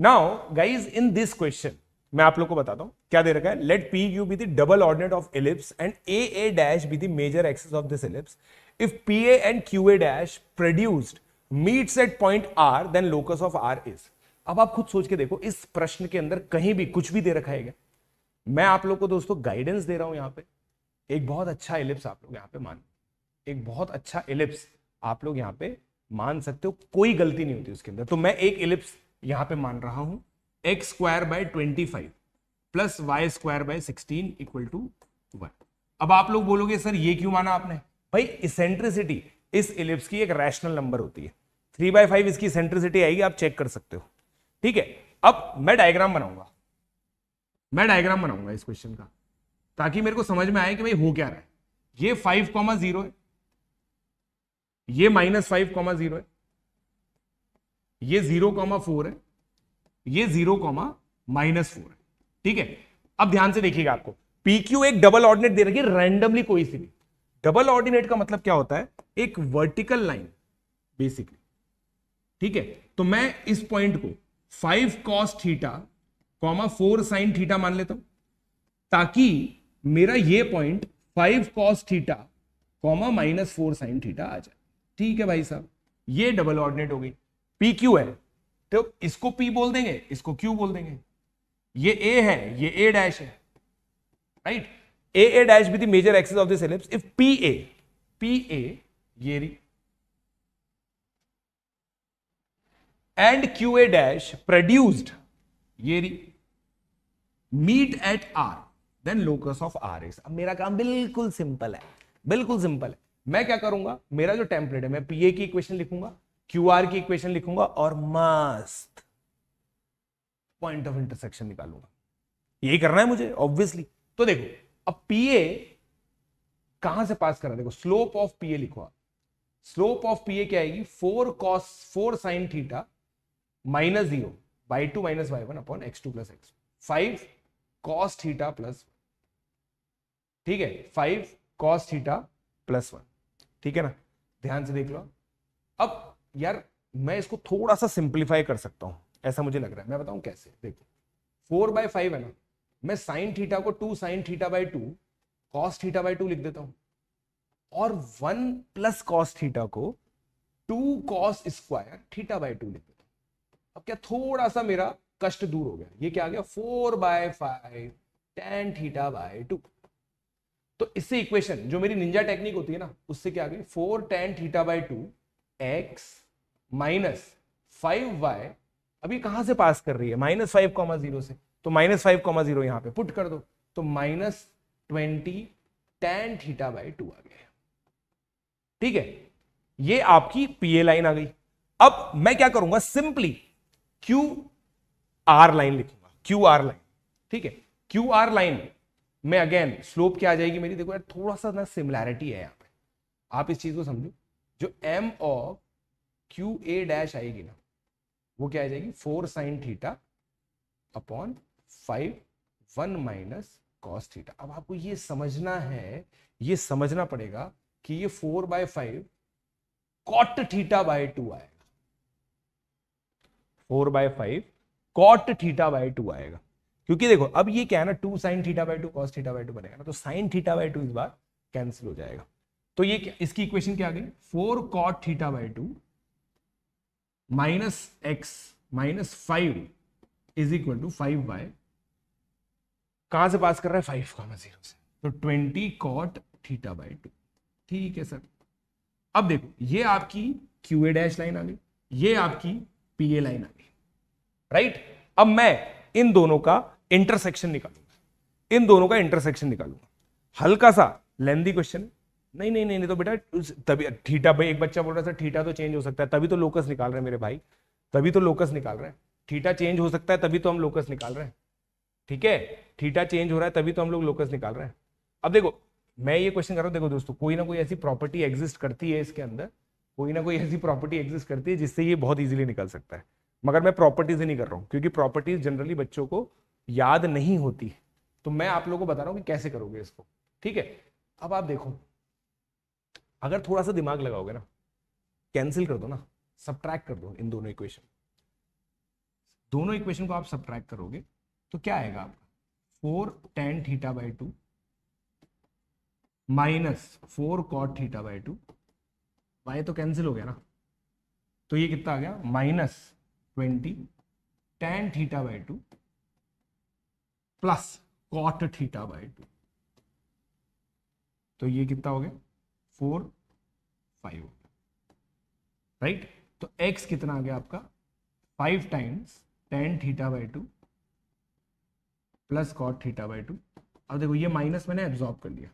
Now guys in this question मैं आप लोग को बताता हूं क्या दे रखा है let P U be double ordinate of ellipse and A A dash B the axes of this ellipse if P A and Q A dash produced meets at point R then locus of R is अब आप खुद सोच के देखो इस प्रश्न के अंदर कहीं भी कुछ भी दे रखा है मैं आप लोग को दोस्तों गाइडेंस दे रहा हूं यहां पे एक बहुत अच्छा एलिप्स आप लोग यहां पे मान एक बहुत अच्छा एलिप्स आप लोग यहां पे मान सकते हो कोई गलती नहीं होती उसके अंदर तो मैं एक एलिप्स यहां पे मान रहा हूं x square by twenty five plus y square by sixteen equal to one अब आप लोग बोलोगे सर ये क्यों माना आपने भाई इसेंट्रिसिटी इस इलिप्स की एक रैशनल नंबर होती है थ्री बाय फाइव इसकी सेंट्रिसिटी आएगी आप चेक कर सकते हो ठीक है अब मैं डायग्राम बनाऊंगा मैं डायग्राम बनाऊंगा इस क्वेश्चन का ताकि मेरे को समझ में आए कि भाई हो क्या रहा है ये फाइव कॉमा जीरो है ये माइनस फाइव कॉमा जीरो है ये जीरो कॉमा फोर है ये जीरो कॉमा माइनस फोर है ठीक है अब ध्यान से देखिएगा आपको PQ एक डबल ऑर्डिनेट दे रखी है रैंडमली कोई सी भी डबल ऑर्डिनेट का मतलब क्या होता है एक वर्टिकल लाइन बेसिकली ठीक है तो मैं इस पॉइंट को five cos theta comma four sine theta मान लेता हूं ताकि मेरा ये point five cos theta comma minus four sine theta आ जाए ठीक है भाई साहब ये डबल ऑर्डिनेट हो गई पी क्यू है तो इसको पी बोल देंगे इसको क्यू बोल देंगे ये ए है ये ए डैश है right A A dash B the major axis of this ellipse if P A P A ये and Q A dash produced ये meet at R then locus of R is अब मेरा काम बिल्कुल simple है बिल्कुल simple है मैं क्या करूंगा मेरा जो टेम्पलेट है मैं पीए की इक्वेशन लिखूंगा क्यू आर की इक्वेशन लिखूंगा और मस्त पॉइंट ऑफ इंटरसेक्शन निकालूंगा यही करना है मुझे ऑब्वियसली तो देखो अब पीए कहां से पास करा देखो स्लोप ऑफ पीए लिखो आप स्लोप ऑफ पीए क्या आएगी four cos four sine theta minus zero by two minus by one upon x two plus x five cos theta plus ठीक है five cos theta plus one ठीक है ना ध्यान से देख लो अब यार मैं इसको थोड़ा सा सिंप्लीफाई कर सकता हूँ ऐसा मुझे लग रहा है मैं बताऊँ कैसे देखो फोर बाय फाइव है ना मैं साइन थीटा को two sine theta by two cos theta by two लिख देता हूँ और वन प्लस कॉस थीटा को two cos square theta by two लिख देता हूँ अब क्या थोड़ा सा मेरा कष्ट दूर हो गया ये क्या आ गया four by five tan theta by two तो इससे इक्वेशन जो मेरी निंजा टेक्निक होती है ना उससे क्या आ गई four tan theta by two x minus five y अभी कहां से पास कर रही है माइनस फाइव कॉमा जीरो से तो माइनस फाइव कॉमा जीरो यहां पे पुट कर दो तो minus twenty tan theta by two आ गया ठीक है ये आपकी पीए लाइन आ गई अब मैं क्या करूंगा सिंपली क्यू आर लाइन लिखूंगा क्यू आर लाइन ठीक है क्यू आर लाइन में अगेन स्लोप क्या आ जाएगी मेरी देखो यार थोड़ा सा ना सिमिलैरिटी है यहां पे आप इस चीज को समझो जो M of Q A dash आएगी ना वो क्या आ जाएगी four sine theta upon five one minus cos theta अब आपको ये समझना है ये समझना पड़ेगा कि ये four by five cot theta by two आएगा four by five cot theta by two आएगा क्योंकि देखो अब ये क्या है ना two sine theta by two cos theta by two बनेगा ना तो साइन थीटा बाय टू इस बार कैंसिल हो जाएगा तो ये क्या? इसकी इक्वेशन क्या आ गई four cot theta by two minus x minus five is equal to five by कहां से पास कर रहा है फाइव कॉमा जीरो से तो twenty cot theta by two ठीक है सर अब देखो ये आपकी क्यू ए डैश लाइन आ गई ये आपकी पी ए लाइन आ गई राइट अब मैं इन दोनों का इंटरसेक्शन निकालूंगा इन दोनों का इंटरसेक्शन निकालूंगा हल्का सा लेंदी क्वेश्चन नहीं नहीं नहीं नहीं तो बेटा तभी ठीठा भाई एक बच्चा बोल रहा था ठीटा तो चेंज हो सकता है तभी तो लोकस निकाल रहे हैं मेरे भाई तभी तो लोकस निकाल रहे हैं ठीटा चेंज हो सकता है तभी तो हम लोकस निकाल रहे हैं ठीक है ठीटा चेंज हो रहा है तभी तो हम लोग लोकस निकाल रहे हैं अब देखो मैं ये क्वेश्चन कर रहा हूँ देखो दोस्तों कोई ना कोई ऐसी प्रॉपर्टी एग्जिस्ट करती है इसके अंदर कोई ना कोई ऐसी प्रॉपर्टी एग्जिस्ट करती है जिससे ये बहुत ईजिली निकल सकता है मगर मैं प्रॉपर्टीज ही नहीं कर रहा हूँ क्योंकि प्रॉपर्टीज जनरली बच्चों को याद नहीं होती तो मैं आप लोगों को बता रहा हूँ कि कैसे करोगे इसको ठीक है अब आप देखो अगर थोड़ा सा दिमाग लगाओगे ना कैंसिल कर दो ना सब कर दो इन दोनों इक्वेशन दोनों इक्वेशन को आप सब करोगे तो क्या आएगा आपका four tan theta by two minus four cot theta by two y तो कैंसिल हो गया ना तो ये कितना आ गया minus twenty tan theta by two plus cot theta by two तो ये कितना हो गया फोर फाइव राइट तो x कितना आ गया आपका five times tan theta by two plus cot theta by two अब देखो ये माइनस मैंने एब्जॉर्ब कर लिया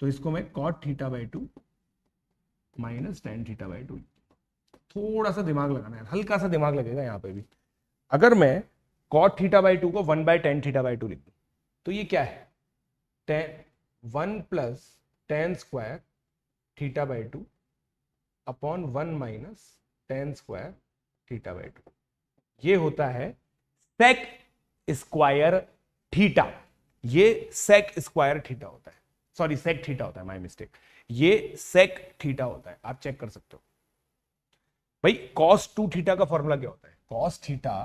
तो इसको मैं cot theta by two minus tan theta by two थोड़ा सा दिमाग लगाना है हल्का सा दिमाग लगेगा यहाँ पे भी अगर मैं कॉट थीटा बाई टू को one by tan theta by two लिख दू तो ये क्या है tan one plus tan square theta by two upon one minus tan square theta by two ये होता है सेक स्क्वायर थीटा ये सेक स्क्वायर थीटा होता है सॉरी सेक थीटा होता है माय मिस्टेक ये सेक थीटा होता है आप चेक कर सकते हो भाई कॉस टू थीटा का फॉर्मूला क्या होता है cos theta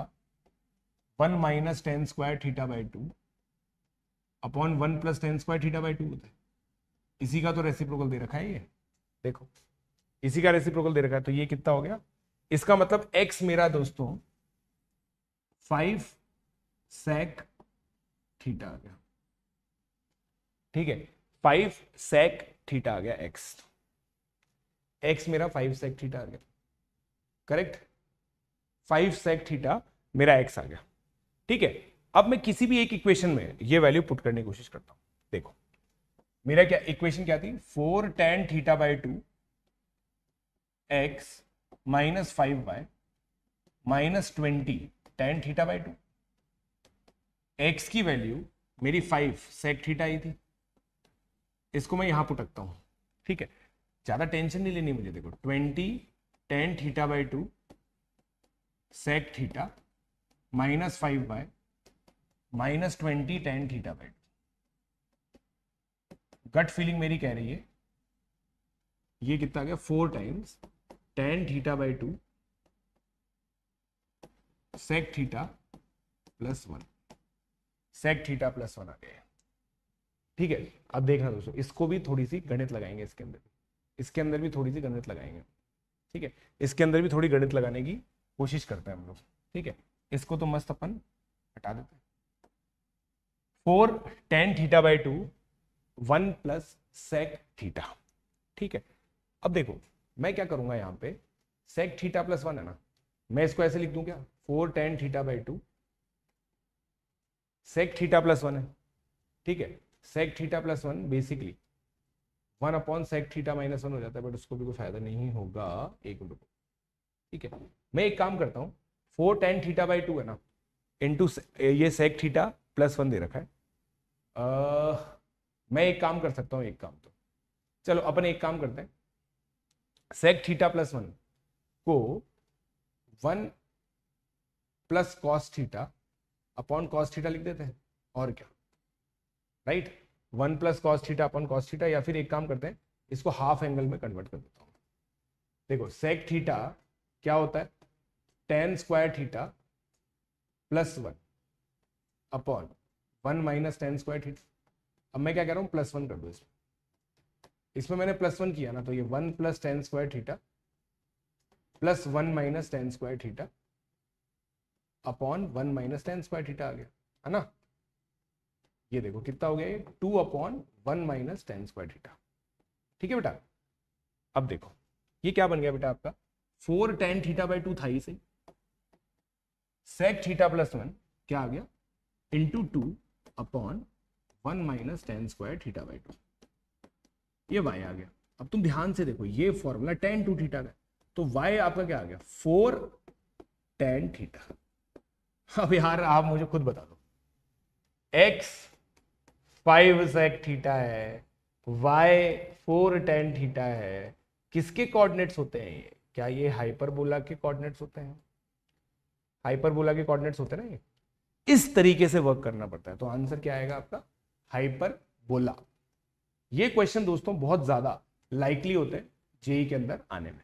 one minus tan square theta by two upon one plus tan square theta by two होता है इसी का तो रेसिप्रोकल दे रखा है ये देखो इसी का रेसिप्रोकल दे रखा है तो ये कितना हो गया इसका मतलब एक्स मेरा दोस्तों फाइव सेक थीटा आ गया ठीक है फाइव सेक थीटा आ गया एक्स एक्स मेरा फाइव सेक थीटा आ गया करेक्ट फाइव सेक थीटा मेरा एक्स आ गया ठीक है अब मैं किसी भी एक इक्वेशन में ये वैल्यू पुट करने की कोशिश करता हूं देखो मेरा क्या इक्वेशन क्या थी four tan theta by two x minus five by minus twenty tan theta by two x की वैल्यू मेरी फाइव सेक थीटा आई थी इसको मैं यहां पुटकता हूं ठीक है ज्यादा टेंशन नहीं लेनी मुझे देखो twenty tan theta by two sec theta minus five by minus twenty tan theta by two gut feeling मेरी कह रही है ये कितना गया four times tan theta by two sec theta plus one sec theta plus one आ गया ठीक है अब देखना दोस्तों इसको भी थोड़ी सी गणित लगाएंगे इसके अंदर इसके अंदर भी थोड़ी सी गणित लगाएंगे ठीक है इसके अंदर भी थोड़ी गणित लगाने की कोशिश करते हैं हम लोग ठीक है इसको तो मस्त अपन हटा देते हैं four tan theta by two one plus sec theta ठीक है अब देखो मैं क्या करूंगा यहां पे सेक थीटा प्लस वन है ना मैं इसको ऐसे लिख दू क्या four tan theta by two sec theta plus one है ठीक है sec theta plus one basically one upon sec theta minus one हो जाता है बट उसको भी कोई फायदा नहीं होगा एक रुपये ठीक है मैं एक काम करता हूँ four tan theta by two है ना इंटू ये सेक थीटा प्लस वन दे रखा है आ, मैं एक काम कर सकता हूं एक काम तो चलो अपन एक काम करते हैं सेक थीटा प्लस वन को one plus cos theta upon cos theta लिख देते हैं और क्या right one plus cos theta upon cos theta या फिर एक काम करते हैं इसको हाफ एंगल में कन्वर्ट कर देता हूं देखो सेक थीटा क्या होता है tan square theta plus one upon one minus tan square theta अब मैं क्या कह रहा हूँ प्लस वन कर दो इसमें इसमें मैंने प्लस वन किया ना तो ये one plus tan square theta plus one minus tan square theta upon one minus tan square theta आ गया है ना ये देखो कितना हो गया ये two upon one minus tan square theta ठीक है बेटा अब देखो ये क्या बन गया बेटा आपका four tan theta by two था ही सही सेक थीटा प्लस वन क्या आ गया into two upon one minus tan square theta by two ये वाई आ गया अब तुम ध्यान से देखो ये फॉर्मूला टेन टू थीटा का तो वाई आपका क्या आ गया फोर टेन थीटा अब यार आप मुझे खुद बता दो एक्स फाइव सेक थीटा है वाई फोर टेन थीटा है किसके कोऑर्डिनेट्स होते हैं ये क्या ये हाइपरबोला के कोऑर्डिनेट्स होते हैं हाइपरबोला के कोऑर्डिनेट्स होते हैं ना ये इस तरीके से वर्क करना पड़ता है तो आंसर क्या आएगा आपका हाइपरबोला ये क्वेश्चन दोस्तों बहुत ज़्यादा लाइकली होते हैं जेई e के अंदर आने में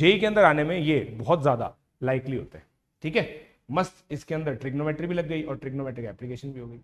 जेई e के अंदर आने में ये बहुत ज़्यादा लाइकली होते हैं ठीक है मस्त इसके अंदर ट्रिग्नोमेट्री भी लग गई और ट्रिग्नोमेट्रिक एप्लीकेशन भी हो गई